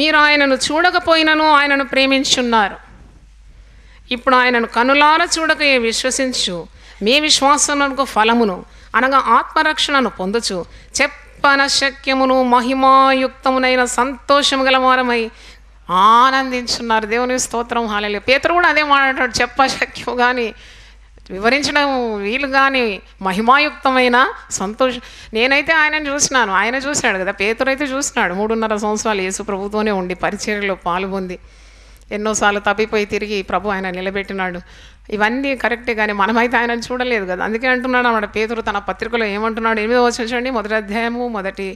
మీరు ఆయనను చూడకపోయినను ఆయనను ప్రేమించున్నారు ఇప్పుడు ఆయనను కనులార చూడక విశ్వసించు మీ అనుకో ఫలమును అనగా ఆత్మరక్షణను పొందుచు శక్యమును మహిమాయుక్తమునైన సంతోషము వారమై ఆనందించున్నారు దేవుని స్తోత్రం హాలే పేతరు కూడా అదే మాట్లాడాడు చెప్పశక్యము కానీ వివరించడం వీలు కానీ మహిమాయుక్తమైన సంతోష నేనైతే ఆయనను చూసినాను ఆయన చూసినాడు కదా పేతురైతే చూసినాడు మూడున్నర సంవత్సరాలు యేసు ప్రభుతోనే ఉండి పరిచర్యలో పాల్గొంది ఎన్నోసార్లు తప్పిపోయి తిరిగి ప్రభు ఆయన నిలబెట్టినాడు ఇవన్నీ కరెక్టే కానీ మనమైతే ఆయన చూడలేదు కదా అందుకే అంటున్నాడు అన్నమాట పేతురు తన పత్రికలో ఏమంటున్నాడు ఎనిమిదో వచ్చిన చూడండి మొదటి అధ్యాయము మొదటి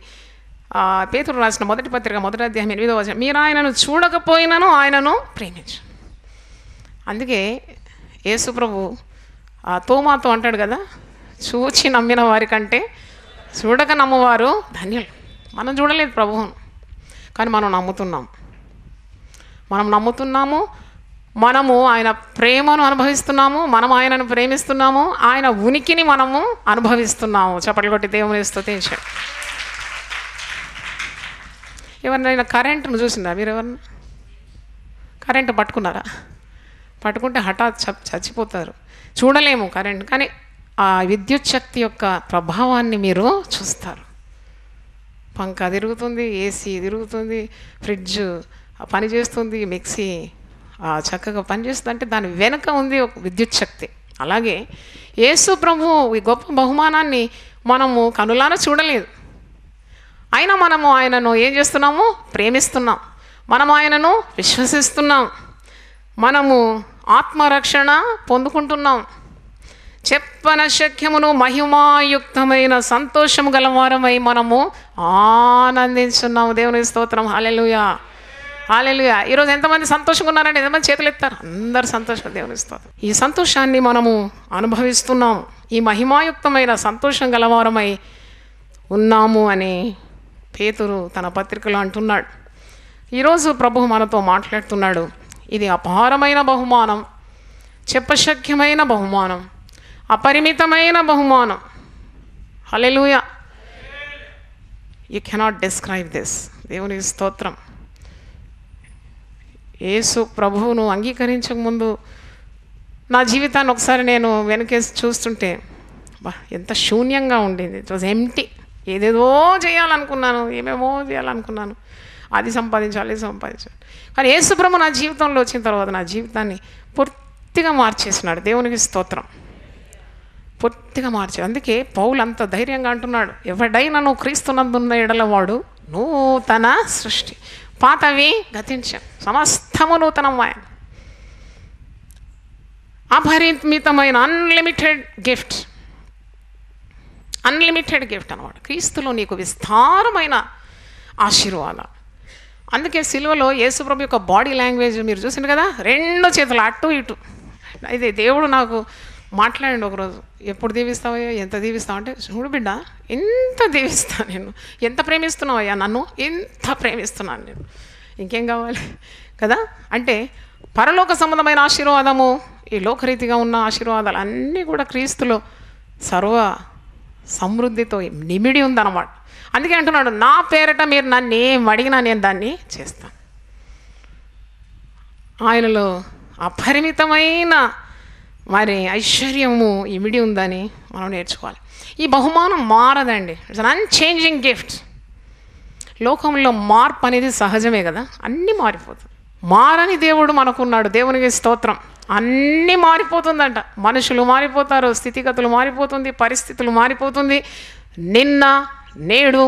పేతురు రాసిన మొదటి పత్రిక మొదటి అధ్యాయం ఎనిమిదో వచ్చిన మీరు ఆయనను చూడకపోయినను ఆయనను ప్రేమించు అందుకే యేసు ప్రభు ఆ తోమాతో అంటాడు కదా చూచి నమ్మిన వారి కంటే చూడక నమ్మవారు ధన్యులు మనం చూడలేదు ప్రభువును కానీ మనం నమ్ముతున్నాం మనం నమ్ముతున్నాము మనము ఆయన ప్రేమను అనుభవిస్తున్నాము మనం ఆయనను ప్రేమిస్తున్నాము ఆయన ఉనికిని మనము అనుభవిస్తున్నాము చప్పట్లు కొట్టి దేవుని స్థుతించాడు ఎవరినైనా కరెంటును చూసిందా మీరు ఎవరిని కరెంటు పట్టుకున్నారా పట్టుకుంటే హఠాత్ చచ్చిపోతారు చూడలేము కరెంట్ కానీ ఆ విద్యుత్ శక్తి యొక్క ప్రభావాన్ని మీరు చూస్తారు పంక తిరుగుతుంది ఏసీ తిరుగుతుంది ఫ్రిడ్జ్ పనిచేస్తుంది మిక్సీ చక్కగా పనిచేస్తుంది అంటే దాని వెనుక ఉంది ఒక విద్యుత్ శక్తి అలాగే యేసు ప్రభు ఈ గొప్ప బహుమానాన్ని మనము కనులాన చూడలేదు అయినా మనము ఆయనను ఏం చేస్తున్నాము ప్రేమిస్తున్నాం మనం ఆయనను విశ్వసిస్తున్నాం మనము ఆత్మరక్షణ పొందుకుంటున్నాం చెప్పన శక్యమును మహిమాయుక్తమైన సంతోషం గలవారమై మనము ఆనందించున్నాము దేవుని స్తోత్రం హాలెలుయా హాలెలుయా ఈరోజు ఎంతమంది సంతోషంగా ఉన్నారండి ఎంతమంది చేతులు ఎత్తారు అందరు సంతోషం దేవుని స్తోత్రం ఈ సంతోషాన్ని మనము అనుభవిస్తున్నాము ఈ మహిమాయుక్తమైన సంతోషం గలవారమై ఉన్నాము అని పేతురు తన పత్రికలో అంటున్నాడు ఈరోజు ప్రభు మనతో మాట్లాడుతున్నాడు ఇది అపారమైన బహుమానం చెప్పశక్యమైన బహుమానం అపరిమితమైన బహుమానం hallelujah you cannot describe this దేవుని స్తోత్రం యేసు ప్రభువును అంగీకరించక ముందు నా జీవితాన్ని ఒకసారి నేను వెనకేసి చూస్తుంటే ఎంత శూన్యంగా ఉండేది ఇట్ వాజ్ ఎంటీ ఏదేదో చేయాలనుకున్నాను ఏమేమో చేయాలనుకున్నాను అది సంపాదించాలి అది సంపాదించాలి కానీ యేసుబ్రహ్మ నా జీవితంలో వచ్చిన తర్వాత నా జీవితాన్ని పూర్తిగా మార్చేసినాడు దేవునికి స్తోత్రం పూర్తిగా మార్చాడు అందుకే పౌలు అంత ధైర్యంగా అంటున్నాడు ఎవడైనా నువ్వు క్రీస్తునందున్న ఎడలవాడు నూతన సృష్టి పాతవి గతించాం సమస్తము ఆయన అపరిమితమైన అన్లిమిటెడ్ గిఫ్ట్ అన్లిమిటెడ్ గిఫ్ట్ అనమాట క్రీస్తులో నీకు విస్తారమైన ఆశీర్వాదం అందుకే సిలువలో యేసుప్రభు యొక్క బాడీ లాంగ్వేజ్ మీరు చూసింది కదా రెండు చేతులు అటు ఇటు ఇది దేవుడు నాకు మాట్లాడండి ఒకరోజు ఎప్పుడు దీవిస్తావయ్యా ఎంత దీవిస్తావు అంటే చూడు బిడ్డ ఎంత దీవిస్తాను నేను ఎంత ప్రేమిస్తున్నావయ్యా నన్ను ఎంత ప్రేమిస్తున్నాను నేను ఇంకేం కావాలి కదా అంటే పరలోక సంబంధమైన ఆశీర్వాదము ఈ లోకరీతిగా ఉన్న ఆశీర్వాదాలు అన్నీ కూడా క్రీస్తులో సర్వ సమృద్ధితో నిమిడి ఉందన్నమాట అందుకే అంటున్నాడు నా పేరిట మీరు నన్ను ఏం అడిగినా నేను దాన్ని చేస్తాను ఆయనలో అపరిమితమైన మరి ఐశ్వర్యము ఇమిడి ఉందని మనం నేర్చుకోవాలి ఈ బహుమానం మారదండి ఇట్స్ అన్ అన్చేంజింగ్ గిఫ్ట్ లోకంలో మార్పు అనేది సహజమే కదా అన్నీ మారిపోతుంది మారని దేవుడు మనకున్నాడు దేవునికి స్తోత్రం అన్నీ మారిపోతుందంట మనుషులు మారిపోతారు స్థితిగతులు మారిపోతుంది పరిస్థితులు మారిపోతుంది నిన్న నేడు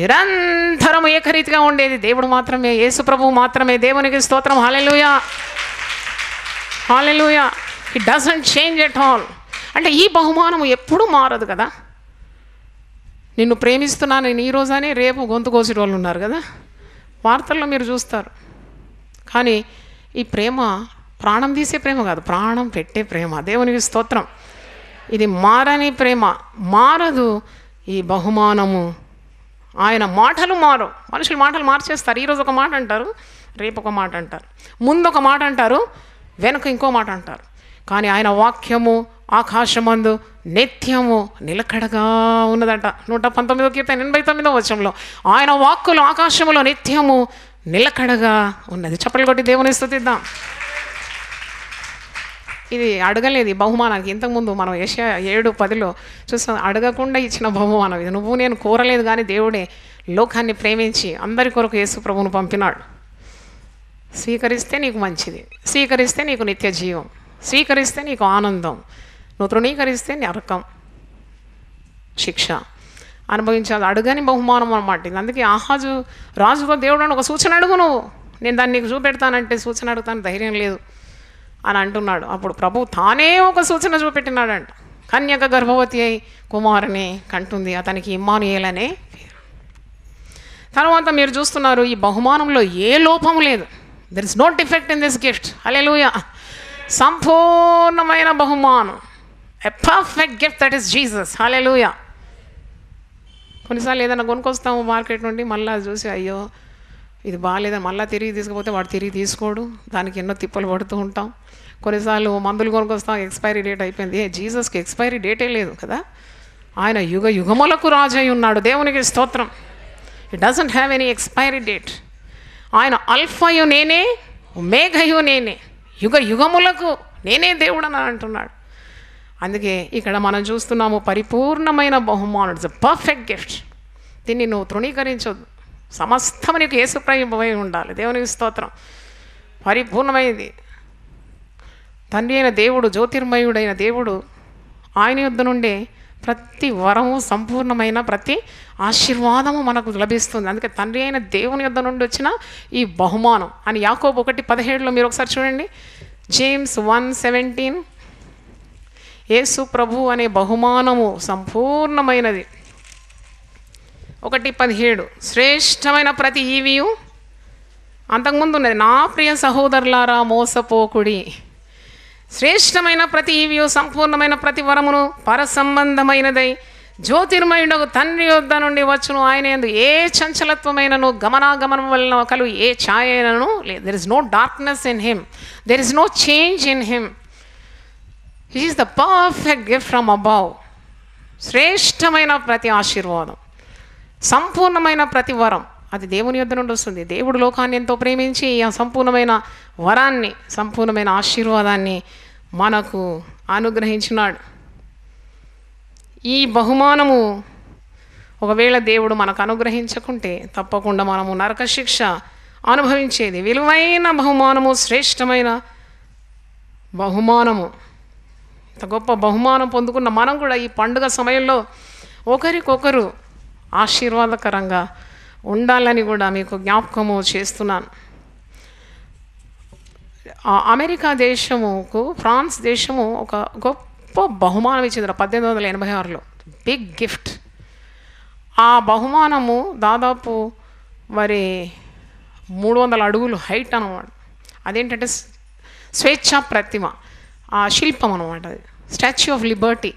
నిరంతరం ఏకరీతిగా ఉండేది దేవుడు మాత్రమే యేసు ప్రభువు మాత్రమే దేవునికి స్తోత్రం hallelujah hallelujah it doesn't change at all అంటే ఈ బహుమానం ఎప్పుడూ మారదు కదా నిన్ను ప్రేమిస్తున్నాను నేను రోజానే రేపు గొంతు కోసి వాళ్ళు ఉన్నారు కదా వార్తల్లో మీరు చూస్తారు కానీ ఈ ప్రేమ ప్రాణం తీసే ప్రేమ కాదు ప్రాణం పెట్టే ప్రేమ దేవునికి స్తోత్రం ఇది మారని ప్రేమ మారదు ఈ బహుమానము ఆయన మాటలు మారు మనుషులు మాటలు మార్చేస్తారు ఈరోజు ఒక మాట అంటారు రేపు ఒక మాట అంటారు ముందు ఒక మాట అంటారు వెనక ఇంకో మాట అంటారు కానీ ఆయన వాక్యము ఆకాశమందు నిత్యము నిలకడగా ఉన్నదంట నూట పంతొమ్మిదో కీర్త ఎనభై తొమ్మిదో వచ్చంలో ఆయన వాక్కులు ఆకాశములో నిత్యము నిలకడగా ఉన్నది చప్పలు కొట్టి దేవుని స్థుతిద్దాం ఇది అడగలేదు ఈ బహుమానానికి ఇంతకుముందు మనం ఏషియా ఏడు పదిలో చూస్తాం అడగకుండా ఇచ్చిన బహుమానం ఇది నువ్వు నేను కోరలేదు కానీ దేవుడే లోకాన్ని ప్రేమించి అందరి కొరకు యేసు ప్రభువును పంపినాడు స్వీకరిస్తే నీకు మంచిది స్వీకరిస్తే నీకు నిత్య జీవం స్వీకరిస్తే నీకు ఆనందం నువ్వు తృణీకరిస్తే నరకం శిక్ష అనుభవించాలి అడుగని బహుమానం అనమాట ఇది అందుకే ఆహాజు రాజుగా దేవుడు అని ఒక సూచన అడుగు నువ్వు నేను దాన్ని నీకు చూపెడతానంటే సూచన అడుగుతాను ధైర్యం లేదు అని అంటున్నాడు అప్పుడు ప్రభు తానే ఒక సూచన చూపెట్టినాడంట కన్యక గర్భవతి అయి కుమారుని కంటుంది అతనికి ఇమ్మానుయేల్ అనే తర్వాత మీరు చూస్తున్నారు ఈ బహుమానంలో ఏ లోపం లేదు there is no defect in this gift hallelujah సంపూర్ణమైన బహుమానం a perfect gift that is Jesus hallelujah కొన్నిసార్లు ఏదైనా కొనుక్కొస్తాము మార్కెట్ నుండి మళ్ళీ చూసి అయ్యో ఇది బాగాలేదని మళ్ళీ తిరిగి తీసుకుపోతే వాడు తిరిగి తీసుకోడు దానికి ఎన్నో తిప్పలు పడుతూ ఉంటాం కొన్నిసార్లు మందులు కొనుక్కొస్తాం ఎక్స్పైరీ డేట్ అయిపోయింది ఏ జీసస్కి ఎక్స్పైరీ డేటే లేదు కదా ఆయన యుగ యుగములకు రాజై ఉన్నాడు దేవునికి స్తోత్రం it doesn't have any expiry date ఆయన అల్ఫయు నేనే మేఘయు నేనే యుగ యుగములకు నేనే దేవుడని అంటున్నాడు అందుకే ఇక్కడ మనం చూస్తున్నాము పరిపూర్ణమైన బహుమానుడు ఇట్స్ పర్ఫెక్ట్ గిఫ్ట్ దీన్ని నువ్వు తృణీకరించొద్దు సమస్తం నీకు ఏసుప్రయోగమై ఉండాలి దేవునికి స్తోత్రం పరిపూర్ణమైంది తండ్రి అయిన దేవుడు జ్యోతిర్మయుడైన దేవుడు ఆయన యుద్ధ నుండే ప్రతి వరము సంపూర్ణమైన ప్రతి ఆశీర్వాదము మనకు లభిస్తుంది అందుకే తండ్రి అయిన దేవుని యుద్ధ నుండి వచ్చిన ఈ బహుమానం అని యాకోబు ఒకటి పదిహేడులో మీరు ఒకసారి చూడండి జేమ్స్ వన్ సెవెంటీన్ యేసు ప్రభు అనే బహుమానము సంపూర్ణమైనది ఒకటి పదిహేడు శ్రేష్టమైన ప్రతి ఈవియు అంతకుముందు ఉన్నది నా ప్రియ సహోదరులారా మోసపోకుడి శ్రేష్టమైన ప్రతి ఈవియు సంపూర్ణమైన ప్రతి వరమును పరసంబంధమైనదై జ్యోతిర్మయుడు తండ్రి యొద్ నుండి వచ్చును ఆయన ఎందు ఏ చంచలత్వమైనను గమనాగమనం వలన కలు ఏ ఛాయనను లే there is no darkness in him there is no change in him is the perfect gift from above శ్రేష్టమైన ప్రతి ఆశీర్వాదం సంపూర్ణమైన ప్రతి వరం అది దేవుని యొద్ధ నుండి వస్తుంది దేవుడు లోకాన్ని ఎంతో ప్రేమించి ఆ సంపూర్ణమైన వరాన్ని సంపూర్ణమైన ఆశీర్వాదాన్ని మనకు అనుగ్రహించినాడు ఈ బహుమానము ఒకవేళ దేవుడు మనకు అనుగ్రహించకుంటే తప్పకుండా మనము నరక శిక్ష అనుభవించేది విలువైన బహుమానము శ్రేష్టమైన బహుమానము ఇంత గొప్ప బహుమానం పొందుకున్న మనం కూడా ఈ పండుగ సమయంలో ఒకరికొకరు ఆశీర్వాదకరంగా ఉండాలని కూడా మీకు జ్ఞాపకము చేస్తున్నాను అమెరికా దేశముకు ఫ్రాన్స్ దేశము ఒక గొప్ప బహుమానం ఇచ్చింది పద్దెనిమిది వందల ఎనభై ఆరులో బిగ్ గిఫ్ట్ ఆ బహుమానము దాదాపు మరి మూడు వందల అడుగులు హైట్ అనమాట అదేంటంటే స్వేచ్ఛ ప్రతిమ ఆ శిల్పం అనమాట అది స్టాచ్యూ ఆఫ్ లిబర్టీ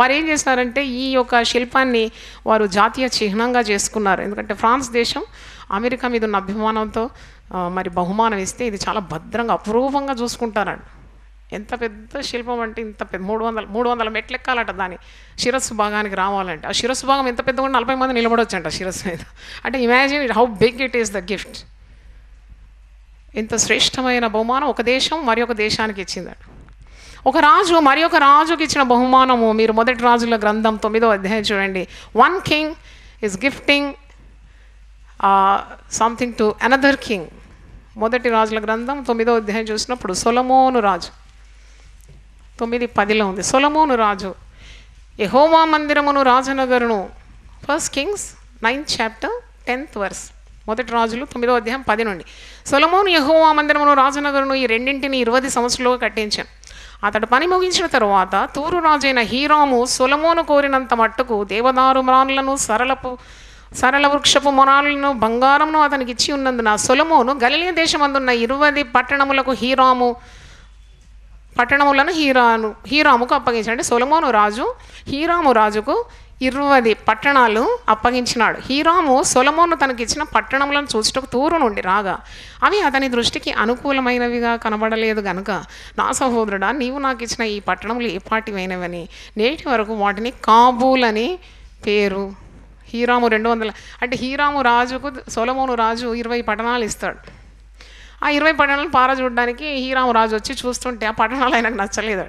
వారు ఏం చేసినారంటే ఈ యొక్క శిల్పాన్ని వారు జాతీయ చిహ్నంగా చేసుకున్నారు ఎందుకంటే ఫ్రాన్స్ దేశం అమెరికా మీద ఉన్న అభిమానంతో మరి బహుమానం ఇస్తే ఇది చాలా భద్రంగా అపూర్వంగా చూసుకుంటారండి ఎంత పెద్ద శిల్పం అంటే ఇంత పెద్ద మూడు వందల మూడు వందల మెట్లు ఎక్కాలట దాని శిరస్సు భాగానికి రావాలంటే ఆ శిరస్సు భాగం ఎంత పెద్దగా నలభై మంది నిలబడొచ్చంట శిరస్సు మీద అంటే imagine it how big it is the gift ఇంత శ్రేష్టమైన బహుమానం ఒక దేశం మరి ఒక దేశానికి ఇచ్చిందట ఒక రాజు మరి ఒక రాజుకి ఇచ్చిన బహుమానము మీరు మొదటి రాజుల గ్రంథం తొమ్మిదో అధ్యాయం చూడండి one king is gifting something to another king మొదటి రాజుల గ్రంథం తొమ్మిదో అధ్యాయం చూసినప్పుడు సొలమోను రాజు తొమ్మిది పదిలో ఉంది సొలమోను రాజు యహోమా మందిరమును రాజనగరును first Kings ninth chapter tenth verse మొదటి రాజులు తొమ్మిదో అధ్యాయం పది నుండి సొలమోను యహోమా మందిరమును రాజనగరును ఈ రెండింటిని ఇరవై సంవత్సరాలుగా కట్టించాను అతడు పని ముగించిన తరువాత తూరు రాజైన హీరాము సులమోను కోరినంత మట్టుకు దేవదారు మరాలను సరళపు సరళ వృక్షపు మొనాలను బంగారంను అతనికి ఇచ్చి ఉన్నందున సొలమోను దేశం దేశమందున్న ఇరువది పట్టణములకు హీరాము పట్టణములను హీరాను హీరాముకు అప్పగించాడు సొలమోను రాజు హీరాము రాజుకు ఇరవై పట్టణాలు అప్పగించినాడు హీరాము సొలమోను తనకిచ్చిన పట్టణములను చూచుటకు తూరు నుండి రాగా అవి అతని దృష్టికి అనుకూలమైనవిగా కనబడలేదు గనుక నా సహోదరుడా నీవు నాకు ఇచ్చిన ఈ పట్టణములు ఏపాటివైనవని నేటి వరకు వాటిని కాబూల్ అని పేరు హీరాము రెండు వందల అంటే హీరాము రాజుకు సొలమోను రాజు ఇరవై పట్టణాలు ఇస్తాడు ఆ ఇరవై పట్టణాలను పార చూడడానికి హీరాము రాజు వచ్చి చూస్తుంటే ఆ పట్టణాలు ఆయనకు నచ్చలేదు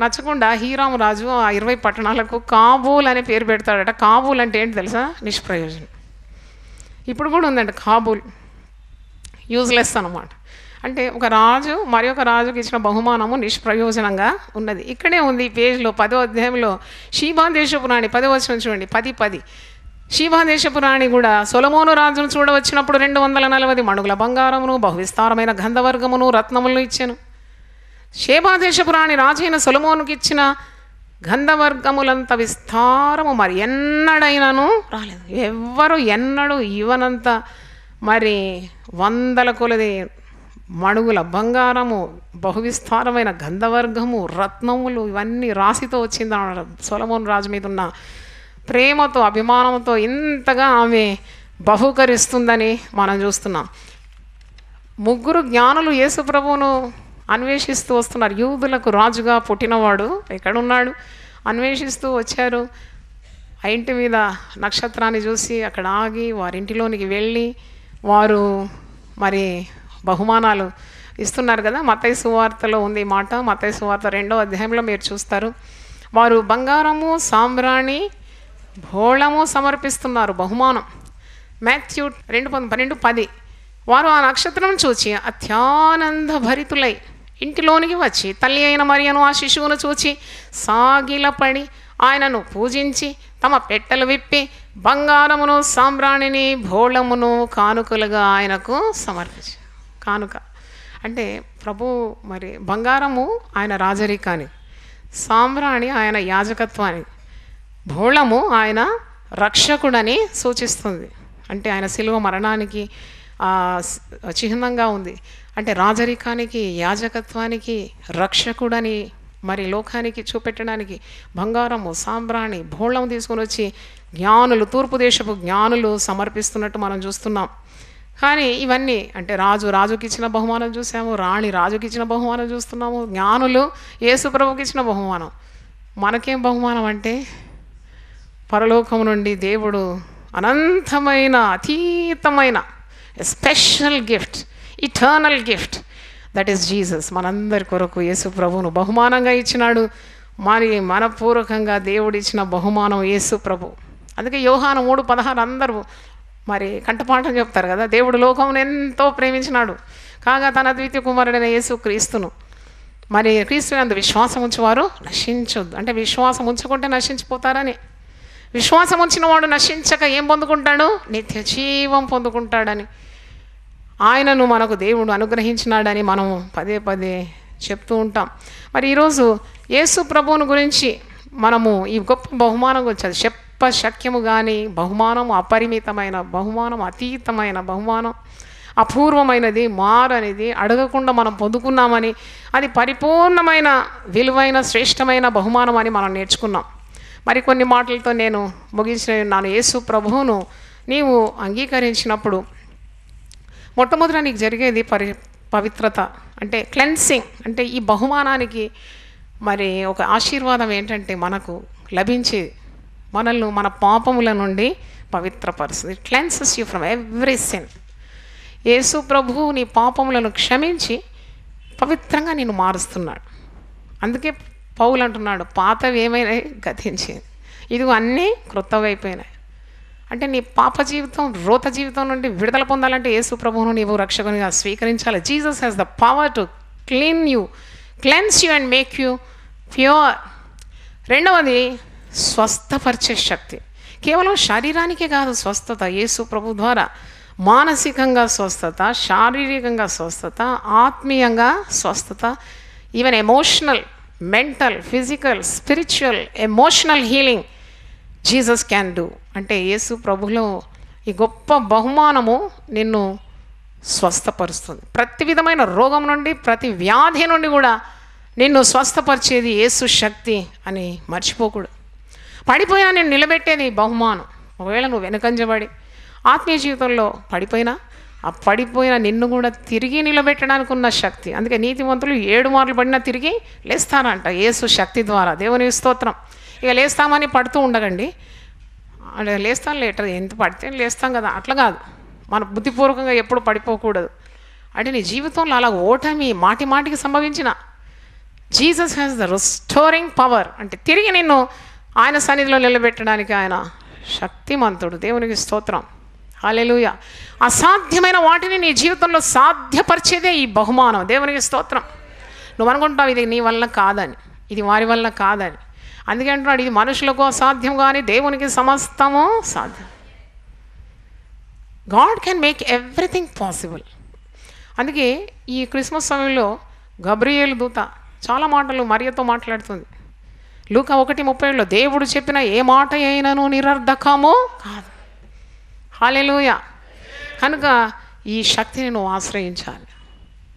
నచ్చకుండా హీరామరాజు ఆ ఇరవై పట్టణాలకు కాబూల్ అనే పేరు పెడతాడట కాబూల్ అంటే ఏంటి తెలుసా నిష్ప్రయోజనం ఇప్పుడు కూడా ఉందండి కాబూల్ యూజ్లెస్ అనమాట అంటే ఒక రాజు మరి ఒక రాజుకి ఇచ్చిన బహుమానము నిష్ప్రయోజనంగా ఉన్నది ఇక్కడే ఉంది ఈ పేజ్లో పదో అధ్యాయంలో శీభాదేశపు రాణి పదో వచ్చిన చూడండి పది పది శీభాదేశపు రాణి కూడా సొలమోను రాజును చూడవచ్చినప్పుడు రెండు వందల నలభై మణుగుల బంగారమును బహువిస్తారమైన గంధవర్గమును రత్నములను ఇచ్చాను శేభాదేశపురాణి రాజైన సొలమోనుకి ఇచ్చిన గంధవర్గములంత విస్తారము మరి ఎన్నడైనాను రాలేదు ఎవ్వరు ఎన్నడూ ఇవ్వనంత మరి వందల కొలది మణుగుల బంగారము బహువిస్తారమైన గంధవర్గము రత్నములు ఇవన్నీ రాశితో వచ్చింది సొలమోన్ రాజు మీద ఉన్న ప్రేమతో అభిమానంతో ఇంతగా ఆమె బహుకరిస్తుందని మనం చూస్తున్నాం ముగ్గురు జ్ఞానులు యేసుప్రభువును అన్వేషిస్తూ వస్తున్నారు యూదులకు రాజుగా పుట్టినవాడు ఎక్కడున్నాడు అన్వేషిస్తూ వచ్చారు ఆ ఇంటి మీద నక్షత్రాన్ని చూసి అక్కడ ఆగి వారింటిలోనికి వెళ్ళి వారు మరి బహుమానాలు ఇస్తున్నారు కదా మతయ సువార్తలో ఉంది మాట మతయ సువార్త రెండో అధ్యాయంలో మీరు చూస్తారు వారు బంగారము సాంబ్రాణి భోళము సమర్పిస్తున్నారు బహుమానం మాథ్యూ రెండు పన్నెండు పది వారు ఆ నక్షత్రం చూచి అత్యానంద భరితులై ఇంటిలోనికి వచ్చి తల్లి అయిన మరియను ఆ శిశువును చూచి సాగిలపడి ఆయనను పూజించి తమ పెట్టెలు విప్పి బంగారమును సాంబ్రాణిని భోళమును కానుకలుగా ఆయనకు సమర్పించి కానుక అంటే ప్రభు మరి బంగారము ఆయన రాజరికానికి సాంబ్రాణి ఆయన యాజకత్వాన్ని భోళము ఆయన రక్షకుడని సూచిస్తుంది అంటే ఆయన శిలువ మరణానికి చిహ్నంగా ఉంది అంటే రాజరికానికి యాజకత్వానికి రక్షకుడని మరి లోకానికి చూపెట్టడానికి బంగారము సాంబ్రాణి భోళం తీసుకుని వచ్చి జ్ఞానులు తూర్పు దేశపు జ్ఞానులు సమర్పిస్తున్నట్టు మనం చూస్తున్నాం కానీ ఇవన్నీ అంటే రాజు రాజుకి ఇచ్చిన బహుమానం చూసాము రాణి రాజుకి ఇచ్చిన బహుమానం చూస్తున్నాము జ్ఞానులు యేసుప్రభుకి ఇచ్చిన బహుమానం మనకేం బహుమానం అంటే పరలోకం నుండి దేవుడు అనంతమైన అతీతమైన special gift eternal gift that is Jesus మనందరి కొరకు యేసు ప్రభువును బహుమానంగా ఇచ్చినాడు మరి మనపూర్వకంగా దేవుడిచ్చిన బహుమానం యేసు ప్రభు అందుకే యోహాన మూడు పదహారు అందరూ మరి కంటపాఠం చెప్తారు కదా దేవుడు లోకమును ఎంతో ప్రేమించినాడు కాగా తన ద్వితీయ కుమారుడైన యేసు క్రీస్తును మరి క్రీస్తు అందు విశ్వాసం ఉంచేవారు నశించొద్దు అంటే విశ్వాసం ఉంచుకుంటే నశించిపోతారని విశ్వాసం ఉంచిన వాడు నశించక ఏం పొందుకుంటాడు నిత్య జీవం పొందుకుంటాడని ఆయనను మనకు దేవుడు అనుగ్రహించినాడని మనం పదే పదే చెప్తూ ఉంటాం మరి ఈరోజు యేసు ప్రభువును గురించి మనము ఈ గొప్ప బహుమానం గురించి చెప్ప శక్యము కానీ బహుమానం అపరిమితమైన బహుమానం అతీతమైన బహుమానం అపూర్వమైనది మారనిది అడగకుండా మనం పొందుకున్నామని అది పరిపూర్ణమైన విలువైన శ్రేష్టమైన బహుమానం అని మనం నేర్చుకున్నాం మరికొన్ని మాటలతో నేను ముగించిన నాను యేసు ప్రభువును నీవు అంగీకరించినప్పుడు మొట్టమొదట నీకు జరిగేది పరి పవిత్రత అంటే క్లెన్సింగ్ అంటే ఈ బహుమానానికి మరి ఒక ఆశీర్వాదం ఏంటంటే మనకు లభించేది మనల్ని మన పాపముల నుండి పవిత్రపరుస్తుంది cleanses you from every sin యేసు ప్రభు నీ పాపములను క్షమించి పవిత్రంగా నేను మారుస్తున్నాడు అందుకే పౌలు అంటున్నాడు పాతవి ఏమైనా గతించింది ఇది అన్నీ క్రొత్తవైపోయినాయి అంటే నీ పాప జీవితం రోత జీవితం నుండి విడుదల పొందాలంటే యేసు ప్రభువును నీవు రక్షకునిగా స్వీకరించాలి Jesus has the power to clean you cleanse you and make you pure రెండవది స్వస్థపరిచే శక్తి కేవలం శరీరానికే కాదు స్వస్థత యేసు ప్రభు ద్వారా మానసికంగా స్వస్థత శారీరకంగా స్వస్థత ఆత్మీయంగా స్వస్థత even emotional mental physical spiritual emotional healing Jesus can do అంటే యేసు ప్రభులో ఈ గొప్ప బహుమానము నిన్ను స్వస్థపరుస్తుంది ప్రతి విధమైన రోగం నుండి ప్రతి వ్యాధి నుండి కూడా నిన్ను స్వస్థపరిచేది యేసు శక్తి అని మర్చిపోకూడదు పడిపోయినా నేను నిలబెట్టేది బహుమానం ఒకవేళ నువ్వు వెనుకంజబడి ఆత్మీయ జీవితంలో పడిపోయినా ఆ పడిపోయిన నిన్ను కూడా తిరిగి నిలబెట్టడానికి ఉన్న శక్తి అందుకే నీతివంతులు ఏడు మార్లు పడినా తిరిగి లేస్తారంట ఏసు శక్తి ద్వారా దేవుని స్తోత్రం ఇక లేస్తామని పడుతూ ఉండకండి లేస్తాం లేటర్ ఎంత పడితే లేస్తాం కదా అట్లా కాదు మన బుద్ధిపూర్వకంగా ఎప్పుడు పడిపోకూడదు అంటే నీ జీవితంలో అలా ఓటమి మాటి మాటికి సంభవించిన Jesus has the restoring power అంటే తిరిగి నిన్ను ఆయన సన్నిధిలో నిలబెట్టడానికి ఆయన శక్తిమంతుడు దేవునికి స్తోత్రం హాలెలుయ అసాధ్యమైన వాటిని నీ జీవితంలో సాధ్యపరిచేదే ఈ బహుమానం దేవునికి స్తోత్రం నువ్వు అనుకుంటావు ఇది నీ వల్ల కాదని ఇది వారి వల్ల కాదని అందుకంటున్నాడు ఇది మనుషులకు అసాధ్యం కానీ దేవునికి సమస్తము సాధ్యం God can make everything possible అందుకే ఈ క్రిస్మస్ సమయంలో గబ్రియేల్ దూత చాలా మాటలు మరియతో మాట్లాడుతుంది లూక ఒకటి ముప్పై ఏళ్ళు దేవుడు చెప్పిన ఏ మాట అయినను నిరర్ధకమో కాదు హాలెలుయ కనుక ఈ శక్తిని నువ్వు ఆశ్రయించాలి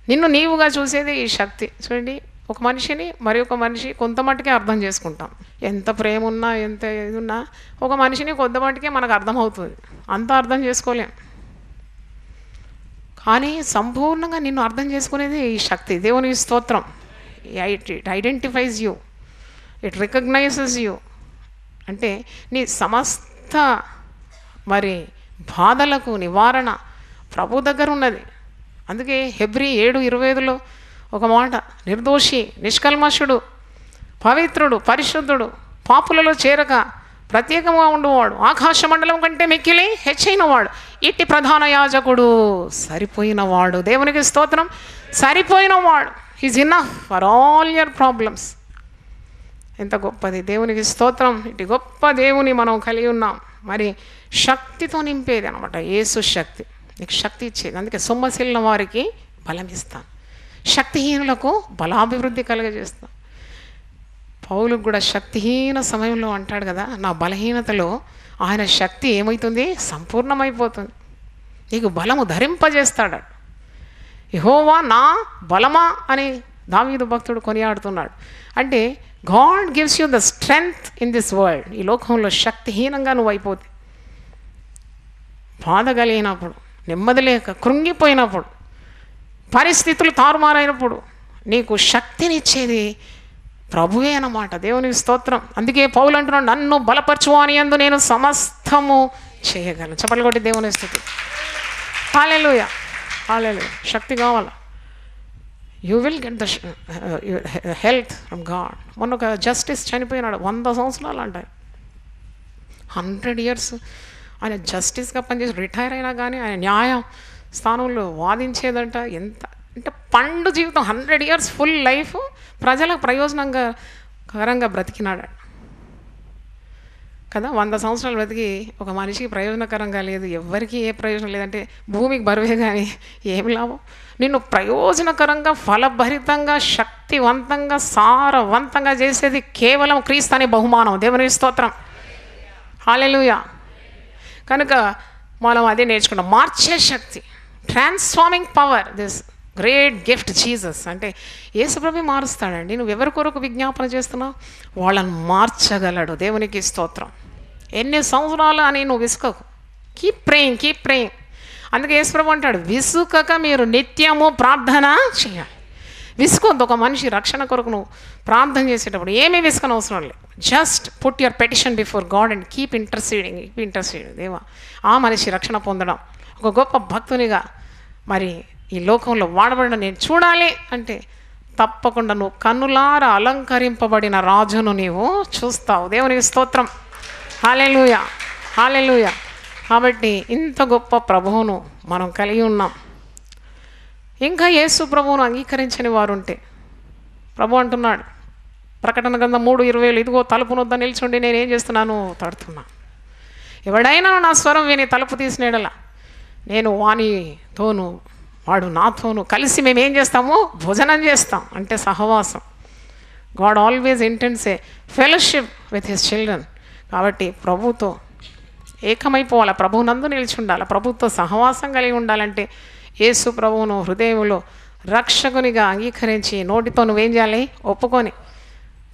నిన్ను నీవుగా చూసేది ఈ శక్తి చూడండి ఒక మనిషిని మరి ఒక మనిషి కొంతమటుకే అర్థం చేసుకుంటాం ఎంత ప్రేమ ఉన్నా ఎంత ఇది ఉన్నా ఒక మనిషిని కొంత మట్టుకే మనకు అర్థమవుతుంది అంత అర్థం చేసుకోలేం కానీ సంపూర్ణంగా నిన్ను అర్థం చేసుకునేది ఈ శక్తి దేవుని స్తోత్రం it identifies you it recognises you అంటే నీ సమస్త మరి బాధలకు నివారణ ప్రభు దగ్గర ఉన్నది అందుకే హెబ్రి ఏడు ఇరవై ఐదులో ఒక మాట నిర్దోషి నిష్కల్మషుడు పవిత్రుడు పరిశుద్ధుడు పాపులలో చేరక ప్రత్యేకంగా ఉండేవాడు ఆకాశ మండలం కంటే మిక్కిలి హెచ్చైనవాడు ఇట్టి ప్రధాన యాజకుడు సరిపోయినవాడు దేవునికి స్తోత్రం సరిపోయినవాడు is in for all your problems ఎంత గొప్పది దేవునికి స్తోత్రం ఇటు గొప్ప దేవుని మనం కలిగి ఉన్నాం మరి శక్తితో నింపేది అనమాట యేసు శక్తి నీకు శక్తి ఇచ్చేది అందుకే సొమ్మసిల్లిన వారికి బలమిస్తాను శక్తిహీనులకు బలాభివృద్ధి కలుగజేస్తాం పౌలకు కూడా శక్తిహీన సమయంలో అంటాడు కదా నా బలహీనతలో ఆయన శక్తి ఏమవుతుంది సంపూర్ణమైపోతుంది నీకు బలము ధరింపజేస్తాడు యహోవా నా బలమా అని దావీదు భక్తుడు కొనియాడుతున్నాడు అంటే God gives you the strength in this world ఈ లోకంలో శక్తిహీనంగా నువ్వు అయిపోతే బాధ కలిగినప్పుడు నెమ్మది లేక కృంగిపోయినప్పుడు పరిస్థితులు తారుమారైనప్పుడు నీకు శక్తినిచ్చేది ప్రభువే అన్నమాట దేవునికి స్తోత్రం అందుకే పౌలు అంటున్నాడు నన్ను బలపరచువా అని అందు నేను సమస్తము చేయగలను చెప్పలు కొట్టి దేవుని స్థుతి హాలెలుయ హాలెలుయ శక్తి కావాల you will get the health from God మొన్న ఒక జస్టిస్ చనిపోయినాడు వంద సంవత్సరాలు అంట హండ్రెడ్ ఇయర్స్ ఆయన జస్టిస్గా పనిచేసి రిటైర్ అయినా కానీ ఆయన న్యాయం స్థానంలో వాదించేదంట ఎంత అంటే పండు జీవితం హండ్రెడ్ ఇయర్స్ ఫుల్ లైఫ్ ప్రజలకు ప్రయోజనంగా కరంగా బ్రతికినాడు కదా వంద సంవత్సరాలు బ్రతికి ఒక మనిషికి ప్రయోజనకరంగా లేదు ఎవరికి ఏ ప్రయోజనం లేదంటే భూమికి బరువే కానీ ఏమి లాభం నిన్ను ప్రయోజనకరంగా ఫలభరితంగా శక్తివంతంగా సారవంతంగా చేసేది కేవలం క్రీస్తు అనే బహుమానం దేవుని స్తోత్రం హాలెలుయా కనుక మనం అదే నేర్చుకున్నాం మార్చే శక్తి transforming power this great gift Jesus అంటే యేసుప్రభు మారుస్తాడండి నువ్వు ఎవరి కొరకు విజ్ఞాపన చేస్తున్నావు వాళ్ళని మార్చగలడు దేవునికి స్తోత్రం ఎన్ని సంవత్సరాలు అని నువ్వు విసుకకు కీప్ ప్రేయింగ్ కీప్ ప్రేయింగ్ అందుకే యేసుప్రభు అంటాడు విసుకక మీరు నిత్యము ప్రార్థన చేయాలి విసుకొద్దు ఒక మనిషి రక్షణ కొరకు నువ్వు ప్రార్థన చేసేటప్పుడు ఏమీ విసుకొని అవసరం లేదు just put your petition before God and keep interceding keep interceding దేవా ఆ మనిషి రక్షణ పొందడం ఒక గొప్ప భక్తునిగా మరి ఈ లోకంలో వాడబడిన నేను చూడాలి అంటే తప్పకుండా నువ్వు కన్నులార అలంకరింపబడిన రాజును నీవు చూస్తావు దేవునికి స్తోత్రం హాలెలుయ హాలెలుయ కాబట్టి ఇంత గొప్ప ప్రభువును మనం కలిగి ఉన్నాం ఇంకా యేసు ప్రభువును అంగీకరించని వారు ఉంటే ప్రభు అంటున్నాడు ప్రకటన కింద మూడు వేలు ఇదిగో తలుపును వద్ద నిల్చుండి నేనేం చేస్తున్నాను తడుతున్నా ఎవడైనా నా స్వరం విని తలుపు తీసినేడలా నేను వానితోను వాడు నాతోను కలిసి మేము ఏం చేస్తాము భోజనం చేస్తాం అంటే సహవాసం God always intends a fellowship with his children కాబట్టి ప్రభుతో ఏకమైపోవాలా ప్రభునందు నిలిచి ఉండాలి ప్రభుత్వ సహవాసం కలిగి ఉండాలంటే యేసు ప్రభువును హృదయంలో రక్షకునిగా అంగీకరించి నోటితో నువ్వేం చేయాలి ఒప్పుకొని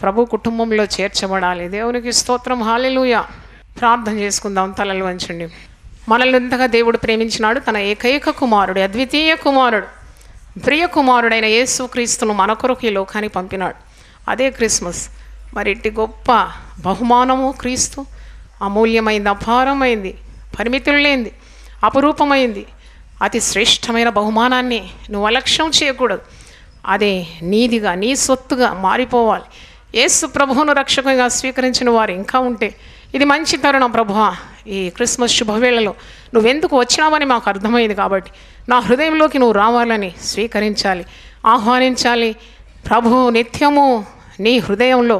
ప్రభు కుటుంబంలో చేర్చబడాలి దేవునికి స్తోత్రం హాలిలుయ ప్రార్థన చేసుకుందాం తలలు వంచండి మనల్ని ఎంతగా దేవుడు ప్రేమించినాడు తన ఏకైక కుమారుడు అద్వితీయ కుమారుడు ప్రియ కుమారుడైన యేసుక్రీస్తును మన కొరకు ఈ లోకానికి పంపినాడు అదే క్రిస్మస్ మరిటి గొప్ప బహుమానము క్రీస్తు అమూల్యమైంది అపారమైంది పరిమితులు పరిమితుల్లేంది అపురూపమైంది అతి శ్రేష్టమైన బహుమానాన్ని నువ్వు అలక్ష్యం చేయకూడదు అదే నీదిగా నీ సొత్తుగా మారిపోవాలి ఏసు ప్రభువును రక్షకంగా స్వీకరించిన వారు ఇంకా ఉంటే ఇది మంచి తరుణం ప్రభు ఈ క్రిస్మస్ శుభవేళలో నువ్వెందుకు వచ్చినావని మాకు అర్థమైంది కాబట్టి నా హృదయంలోకి నువ్వు రావాలని స్వీకరించాలి ఆహ్వానించాలి ప్రభువు నిత్యము నీ హృదయంలో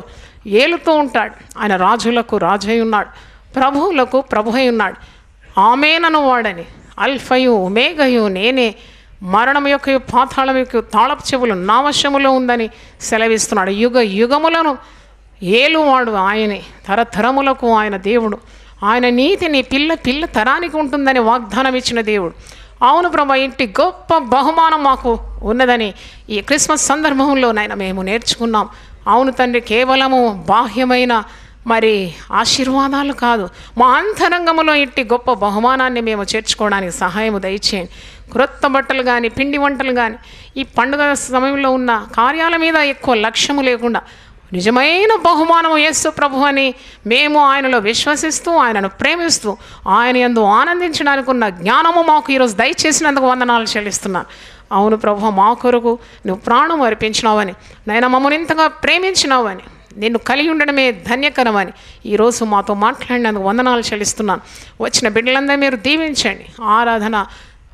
ఏలుతూ ఉంటాడు ఆయన రాజులకు రాజై ఉన్నాడు ప్రభువులకు ప్రభు అయి ఉన్నాడు ఆమెనను వాడని అల్ఫయు మేఘయు నేనే మరణం యొక్క పాతాళం యొక్క తాళపు చెవులు నావశ్యములో ఉందని సెలవిస్తున్నాడు యుగ యుగములను ఏలువాడు ఆయనే తరతరములకు ఆయన దేవుడు ఆయన నీతి నీ పిల్ల పిల్ల తరానికి ఉంటుందని వాగ్దానం ఇచ్చిన దేవుడు అవును ప్రభా ఇంటి గొప్ప బహుమానం మాకు ఉన్నదని ఈ క్రిస్మస్ సందర్భంలో నాయన మేము నేర్చుకున్నాం అవును తండ్రి కేవలము బాహ్యమైన మరి ఆశీర్వాదాలు కాదు మా అంతరంగంలో ఇట్టి గొప్ప బహుమానాన్ని మేము చేర్చుకోవడానికి సహాయం దయచేయండి క్రొత్త బట్టలు కానీ పిండి వంటలు కానీ ఈ పండుగ సమయంలో ఉన్న కార్యాల మీద ఎక్కువ లక్ష్యము లేకుండా నిజమైన బహుమానము యేసు ప్రభు అని మేము ఆయనలో విశ్వసిస్తూ ఆయనను ప్రేమిస్తూ ఆయన ఎందు ఆనందించడానికి ఉన్న జ్ఞానము మాకు ఈరోజు దయచేసినందుకు వందనాలు చెల్లిస్తున్నాను అవును ప్రభు మా కొరకు నువ్వు ప్రాణం అర్పించినావని నేను మమ్మల్ని ఇంతగా ప్రేమించినావని నిన్ను కలిగి ఉండడమే ధన్యకరమని ఈరోజు మాతో మాట్లాడినందుకు వందనాలు చెల్లిస్తున్నాను వచ్చిన బిడ్డలందరూ మీరు దీవించండి ఆరాధన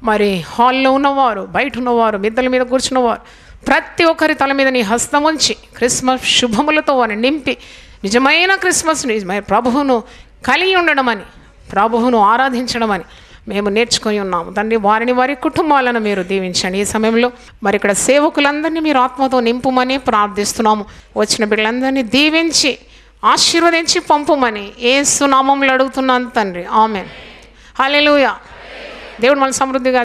మరి హాల్లో ఉన్నవారు బయట ఉన్నవారు మిద్దల మీద కూర్చున్నవారు ప్రతి ఒక్కరి తల మీద నీ హస్తం ఉంచి క్రిస్మస్ శుభములతో అని నింపి నిజమైన క్రిస్మస్ నిజమైన ప్రభువును కలిగి ఉండడమని ప్రభువును ఆరాధించడమని మేము నేర్చుకొని ఉన్నాము తండ్రి వారిని వారి కుటుంబాలను మీరు దీవించండి ఈ సమయంలో మరి ఇక్కడ సేవకులందరినీ మీరు ఆత్మతో నింపుమని ప్రార్థిస్తున్నాము వచ్చిన బిడ్డలందరినీ దీవించి ఆశీర్వదించి పంపుమని ఏ సునామంలో అడుగుతున్నాను తండ్రి ఆమె హలెలుయ దేవుడు మన సమృద్ధిగా